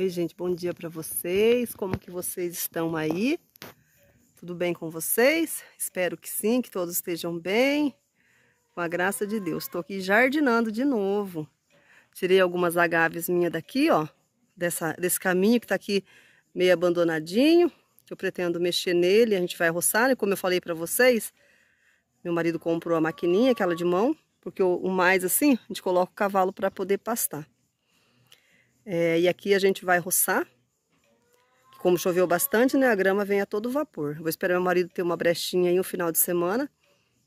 Oi, gente, bom dia para vocês. Como que vocês estão aí? Tudo bem com vocês? Espero que sim, que todos estejam bem. Com a graça de Deus. Estou aqui jardinando de novo. Tirei algumas agaves minhas daqui, ó. Dessa, desse caminho que tá aqui meio abandonadinho. Que eu pretendo mexer nele, a gente vai roçar. E né? como eu falei para vocês, meu marido comprou a maquininha, aquela de mão. Porque o, o mais assim, a gente coloca o cavalo para poder pastar. É, e aqui a gente vai roçar. Como choveu bastante, né? A grama vem a todo vapor. Vou esperar meu marido ter uma brechinha aí no final de semana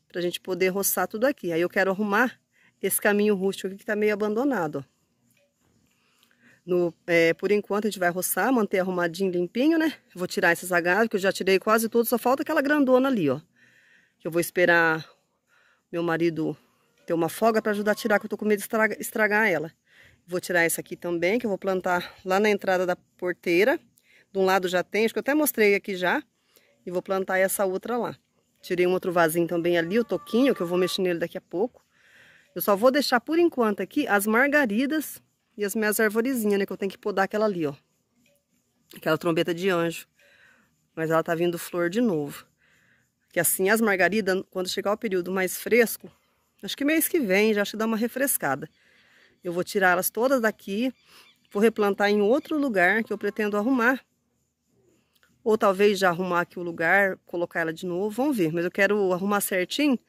pra gente poder roçar tudo aqui. Aí eu quero arrumar esse caminho rústico aqui que tá meio abandonado. No, é, por enquanto a gente vai roçar, manter arrumadinho, limpinho, né? Vou tirar essas agaves que eu já tirei quase tudo, só falta aquela grandona ali, ó. eu vou esperar meu marido ter uma folga para ajudar a tirar, que eu tô com medo de estragar, estragar ela. Vou tirar essa aqui também, que eu vou plantar lá na entrada da porteira. De um lado já tem, acho que eu até mostrei aqui já. E vou plantar essa outra lá. Tirei um outro vasinho também ali, o toquinho, que eu vou mexer nele daqui a pouco. Eu só vou deixar por enquanto aqui as margaridas e as minhas arvorezinhas, né? Que eu tenho que podar aquela ali, ó. Aquela trombeta de anjo. Mas ela tá vindo flor de novo. Que assim, as margaridas, quando chegar o período mais fresco, acho que mês que vem, já acho que dá uma refrescada. Eu vou tirá-las todas daqui, vou replantar em outro lugar que eu pretendo arrumar. Ou talvez já arrumar aqui o lugar, colocar ela de novo, vamos ver. Mas eu quero arrumar certinho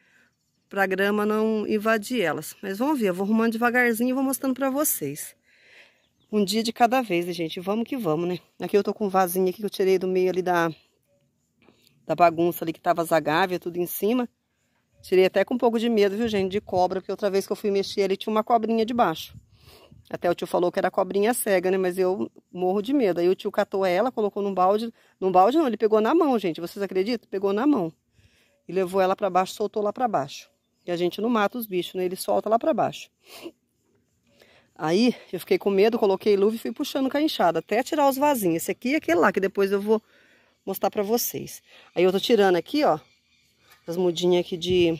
para a grama não invadir elas. Mas vamos ver, eu vou arrumando devagarzinho e vou mostrando para vocês. Um dia de cada vez, né, gente? Vamos que vamos, né? Aqui eu tô com um vasinho aqui que eu tirei do meio ali da, da bagunça ali que tava as agávia, tudo em cima. Tirei até com um pouco de medo, viu, gente, de cobra, porque outra vez que eu fui mexer ali tinha uma cobrinha debaixo. Até o tio falou que era cobrinha cega, né? Mas eu morro de medo. Aí o tio catou ela, colocou num balde. Num balde não, ele pegou na mão, gente. Vocês acreditam? Pegou na mão. E levou ela para baixo, soltou lá para baixo. E a gente não mata os bichos, né? Ele solta lá para baixo. Aí eu fiquei com medo, coloquei luva e fui puxando com a enxada, até tirar os vasinhos. Esse aqui e aquele lá, que depois eu vou mostrar para vocês. Aí eu tô tirando aqui, ó. As mudinhas aqui de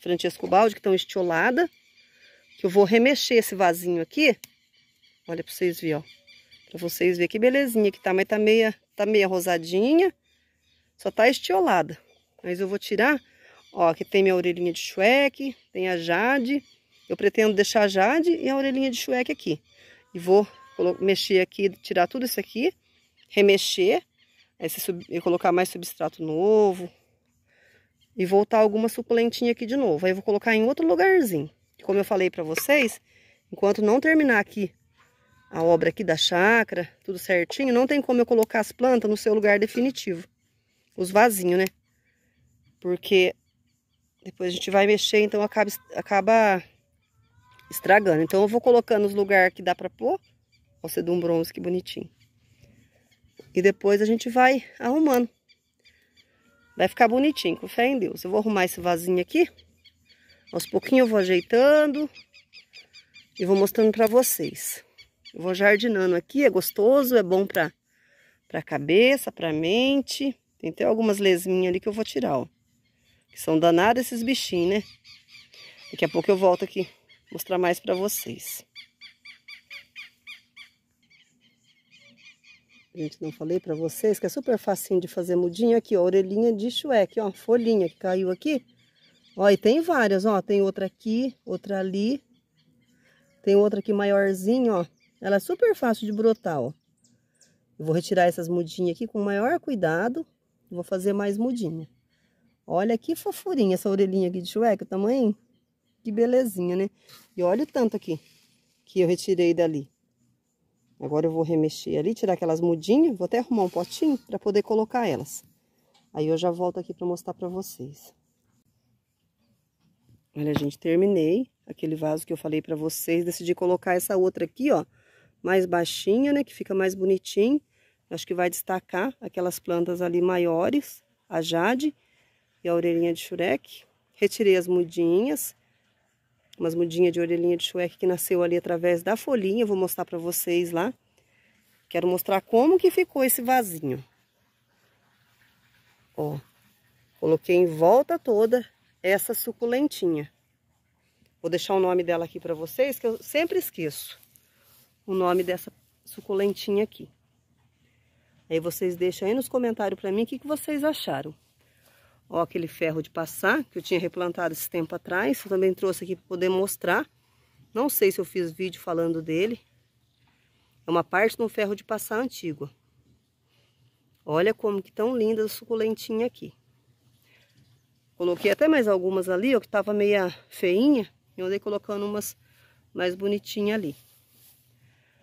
Francesco Balde, que estão estioladas. Que eu vou remexer esse vasinho aqui. Olha para vocês verem, ó. Pra vocês verem que belezinha que tá, mas tá meia, tá meia rosadinha. Só tá estiolada. Mas eu vou tirar. Ó, aqui tem minha orelhinha de chueque, tem a jade. Eu pretendo deixar a jade e a orelhinha de chueque aqui. E vou mexer aqui, tirar tudo isso aqui, remexer, aí colocar mais substrato novo, e voltar alguma suculentinha aqui de novo. Aí eu vou colocar em outro lugarzinho. Como eu falei para vocês, enquanto não terminar aqui a obra aqui da chácara, tudo certinho, não tem como eu colocar as plantas no seu lugar definitivo. Os vasinhos, né? Porque depois a gente vai mexer, então acaba, acaba estragando. Então eu vou colocando os lugares que dá pra pôr. Ó, sedum bronze, que bonitinho. E depois a gente vai arrumando. Vai ficar bonitinho, com fé em Deus. Eu vou arrumar esse vasinho aqui. Aos pouquinhos eu vou ajeitando. E vou mostrando para vocês. Eu vou jardinando aqui, é gostoso, é bom para a cabeça, para a mente. Tem até algumas lesminhas ali que eu vou tirar, ó. Que são danados esses bichinhos, né? Daqui a pouco eu volto aqui mostrar mais para vocês. Gente, não falei para vocês que é super facinho de fazer mudinha aqui, ó, orelhinha de chueque, ó, uma folhinha que caiu aqui. Ó, e tem várias, ó, tem outra aqui, outra ali, tem outra aqui maiorzinha, ó. Ela é super fácil de brotar, ó. Eu vou retirar essas mudinhas aqui com o maior cuidado, vou fazer mais mudinha. Olha que fofurinha essa orelhinha aqui de chueque, o tamanho, que belezinha, né? E olha o tanto aqui que eu retirei dali. Agora eu vou remexer ali, tirar aquelas mudinhas, vou até arrumar um potinho para poder colocar elas. Aí eu já volto aqui para mostrar para vocês. Olha, gente, terminei aquele vaso que eu falei para vocês, decidi colocar essa outra aqui, ó, mais baixinha, né, que fica mais bonitinho. Acho que vai destacar aquelas plantas ali maiores, a jade e a orelhinha de xureque. Retirei as mudinhas, umas mudinhas de orelhinha de chueque que nasceu ali através da folhinha, vou mostrar para vocês lá. Quero mostrar como que ficou esse vasinho. Ó, coloquei em volta toda essa suculentinha. Vou deixar o nome dela aqui para vocês, que eu sempre esqueço o nome dessa suculentinha aqui. Aí vocês deixam aí nos comentários para mim o que, que vocês acharam. Ó, aquele ferro de passar, que eu tinha replantado esse tempo atrás. Eu também trouxe aqui para poder mostrar. Não sei se eu fiz vídeo falando dele. É uma parte de um ferro de passar antigo. Olha como que tão linda a suculentinha aqui. Coloquei até mais algumas ali, ó, que tava meia feinha. Eu andei colocando umas mais bonitinhas ali.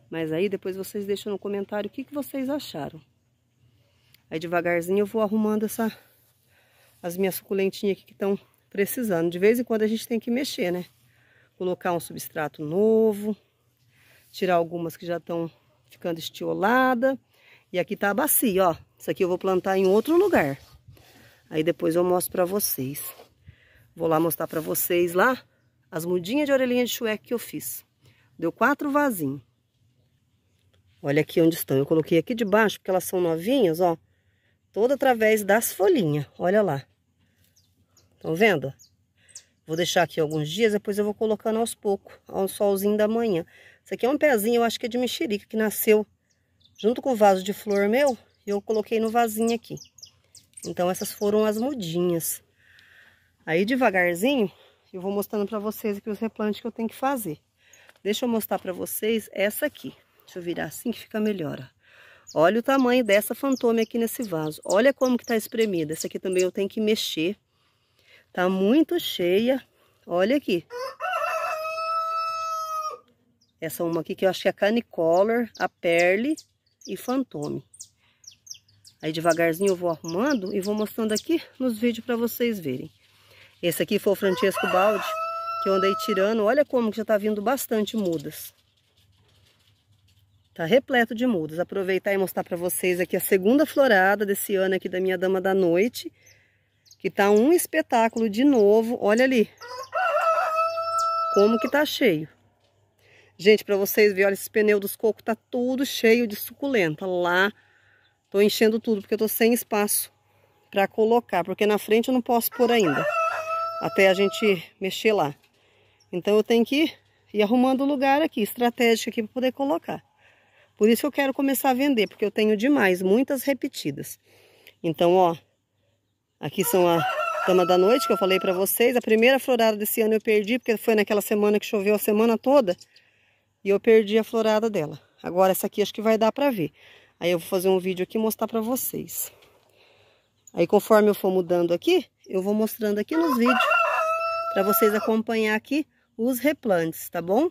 Mas aí depois vocês deixam no comentário o que, que vocês acharam. Aí devagarzinho eu vou arrumando essa as minhas suculentinhas aqui que estão precisando. De vez em quando a gente tem que mexer, né? Colocar um substrato novo, tirar algumas que já estão ficando estioladas E aqui tá a bacia, ó. Isso aqui eu vou plantar em outro lugar. Aí depois eu mostro pra vocês. Vou lá mostrar pra vocês lá as mudinhas de orelhinha de chueque que eu fiz. Deu quatro vasinhos. Olha aqui onde estão. Eu coloquei aqui debaixo porque elas são novinhas, ó. Toda através das folhinhas. Olha lá. Estão vendo? Vou deixar aqui alguns dias, depois eu vou colocando aos poucos, ao solzinho da manhã. Isso aqui é um pezinho, eu acho que é de mexerica, que nasceu junto com o vaso de flor meu, e eu coloquei no vasinho aqui. Então, essas foram as mudinhas. Aí, devagarzinho, eu vou mostrando para vocês aqui os replantes que eu tenho que fazer. Deixa eu mostrar para vocês essa aqui. Deixa eu virar assim que fica melhor, ó. Olha o tamanho dessa fantôme aqui nesse vaso. Olha como que tá espremida. Essa aqui também eu tenho que mexer Tá muito cheia. Olha aqui. Essa uma aqui que eu acho que é a Canicolor, a Perle e Fantome. Aí devagarzinho eu vou arrumando e vou mostrando aqui nos vídeos para vocês verem. Esse aqui foi o Francesco Balde, que eu andei tirando. Olha como que já tá vindo bastante mudas. Tá repleto de mudas. Aproveitar e mostrar para vocês aqui a segunda florada desse ano aqui da minha Dama da Noite. Que tá um espetáculo de novo. Olha ali. Como que tá cheio. Gente, para vocês verem, olha, esse pneu dos cocos tá tudo cheio de suculenta. Lá, tô enchendo tudo, porque eu tô sem espaço para colocar. Porque na frente eu não posso pôr ainda. Até a gente mexer lá. Então eu tenho que ir arrumando lugar aqui, estratégico aqui, para poder colocar. Por isso eu quero começar a vender, porque eu tenho demais, muitas repetidas. Então, ó, Aqui são a cama da noite que eu falei para vocês. A primeira florada desse ano eu perdi, porque foi naquela semana que choveu a semana toda. E eu perdi a florada dela. Agora essa aqui acho que vai dar para ver. Aí eu vou fazer um vídeo aqui e mostrar para vocês. Aí conforme eu for mudando aqui, eu vou mostrando aqui nos vídeos. para vocês acompanhar aqui os replantes, tá bom?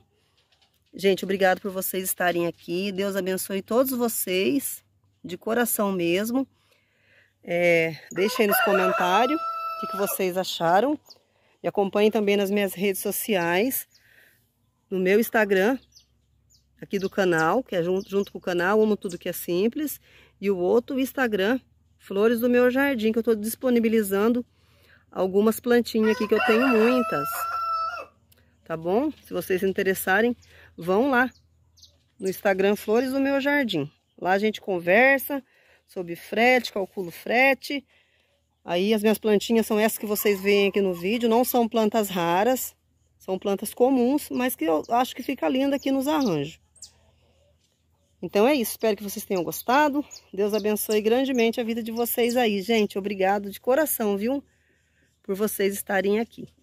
Gente, obrigado por vocês estarem aqui. Deus abençoe todos vocês, de coração mesmo. É, deixem aí nos comentários o que, que vocês acharam. e acompanhem também nas minhas redes sociais, no meu Instagram, aqui do canal, que é junto, junto com o canal Amo Tudo Que É Simples, e o outro Instagram, Flores do Meu Jardim, que eu estou disponibilizando algumas plantinhas aqui, que eu tenho muitas. Tá bom? Se vocês se interessarem, vão lá no Instagram Flores do Meu Jardim. Lá a gente conversa, sob frete, calculo frete. Aí as minhas plantinhas são essas que vocês veem aqui no vídeo, não são plantas raras, são plantas comuns, mas que eu acho que fica linda aqui nos arranjos. Então é isso, espero que vocês tenham gostado. Deus abençoe grandemente a vida de vocês aí, gente. Obrigado de coração, viu? Por vocês estarem aqui.